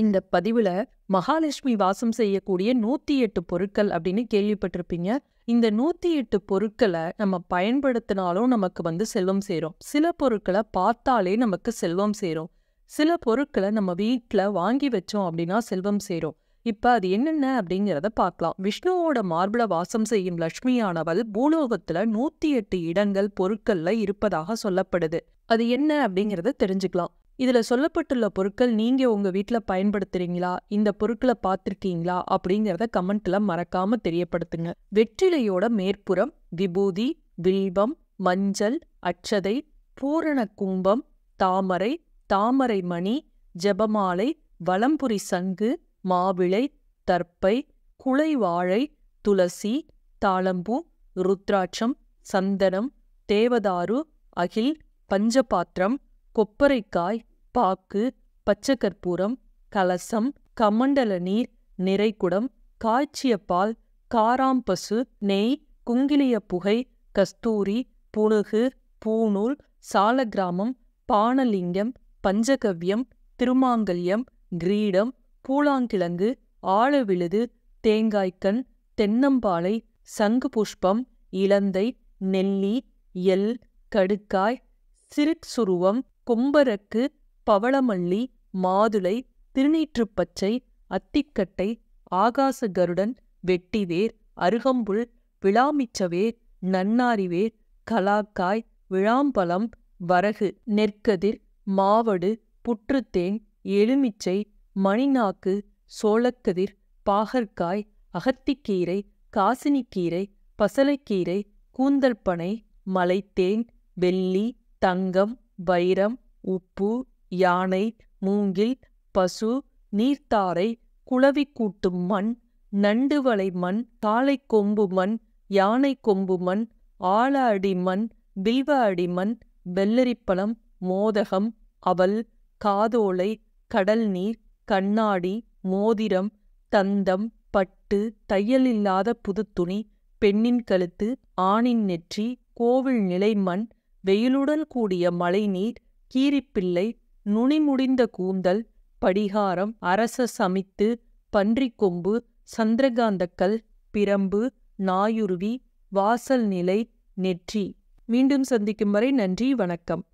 இந்த பதிவில் மகாலட்சுமி வாசம் செய்யக்கூடிய நூற்றி எட்டு பொருட்கள் அப்படின்னு கேள்விப்பட்டிருப்பீங்க இந்த நூற்றி எட்டு பொருட்களை நம்ம பயன்படுத்தினாலும் நமக்கு வந்து செல்வம் சேரும் சில பொருட்களை பார்த்தாலே நமக்கு செல்வம் சேரும் சில பொருட்களை நம்ம வீட்டில் வாங்கி வச்சோம் அப்படின்னா செல்வம் சேரும் இப்போ அது என்னென்ன அப்படிங்கிறத பார்க்கலாம் விஷ்ணுவோட மார்பிள வாசம் செய்யும் லக்ஷ்மியானவள் பூலோகத்தில் நூற்றி எட்டு இடங்கள் பொருட்களில் இருப்பதாக சொல்லப்படுது அது என்ன அப்படிங்கிறத தெரிஞ்சுக்கலாம் இதில் சொல்லப்பட்டுள்ள பொருட்கள் நீங்கள் உங்கள் வீட்டில் பயன்படுத்துகிறீங்களா இந்த பொருட்களை பார்த்துருக்கீங்களா அப்படிங்கிறத கமெண்ட்டில் மறக்காமல் தெரியப்படுத்துங்க வெற்றிலையோட மேற்புறம் விபூதி வில்வம் மஞ்சள் அச்சதை பூரண கும்பம் தாமரை தாமரை மணி ஜபமாலை வலம்புரி சங்கு மாவிளை தற்பை குளை வாழை துளசி தாளம்பூ ருத்ராட்சம் சந்தனம் தேவதாரு அகில் பஞ்சபாத்திரம் கொப்பரைக்காய் பாக்கு பச்சைக்கற்பூரம் கலசம் கமண்டல நீர் நிறைக்குடம் காய்ச்சிய பால் காராம்பசு நெய் குங்கிலிய புகை கஸ்தூரி புணுகு பூநூல் சாலகிராமம் பானலிங்கம் பஞ்சகவ்யம் திருமாங்கல்யம் கிரீடம் பூலாங்கிழங்கு ஆழவிழுது தேங்காய்க்கண் தென்னம்பாலை சங்கு புஷ்பம் இலந்தை நெல்லி எல் கடுக்காய் சிறுசுருவம் கொம்பரக்கு பவளமல்லி மாதுளை திருநீற்றுப்பச்சை அத்திக்கட்டை ஆகாச கருடன் வெட்டிவேர் அருகம்புல் விழாமிச்சவேர் நன்னாரிவேர் கலாக்காய் விழாம்பழம் வரகு நெற்கதிர் மாவடு புற்றுத்தேன் எலுமிச்சை மணிநாக்கு சோளக்கதிர் பாகற்காய் அகத்திக்கீரை காசினிக்கீரை பசலைக்கீரை கூந்தல்பனை மலைத்தேன் வெள்ளி தங்கம் வைரம் உப்பு யானை மூங்கில் பசு நீர்த்தாரை குளவி கூட்டும் மண் நண்டுவளை மண் காளை கொம்பு மண் யானை கொம்பு மண் ஆழ அடி மண் பில்வ அடி மண் வெள்ளரிப்பழம் மோதகம் அவல் காதோலை கடல் நீர் கண்ணாடி மோதிரம் தந்தம் பட்டு தையல் இல்லாத புதுத்துணி பெண்ணின் கழுத்து ஆணின் நெற்றி கோவில் நிலைமண் வெயிலுடன் கூடிய மழைநீர் கீரிப்பிள்ளை நுனி முடிந்த கூந்தல் படிகாரம் அரச சமித்து பன்றிக்கொம்பு சந்திரகாந்தக்கல் பிரம்பு நாயுருவி வாசல் நிலை நெற்றி மீண்டும் சந்திக்கும் வரை நன்றி வணக்கம்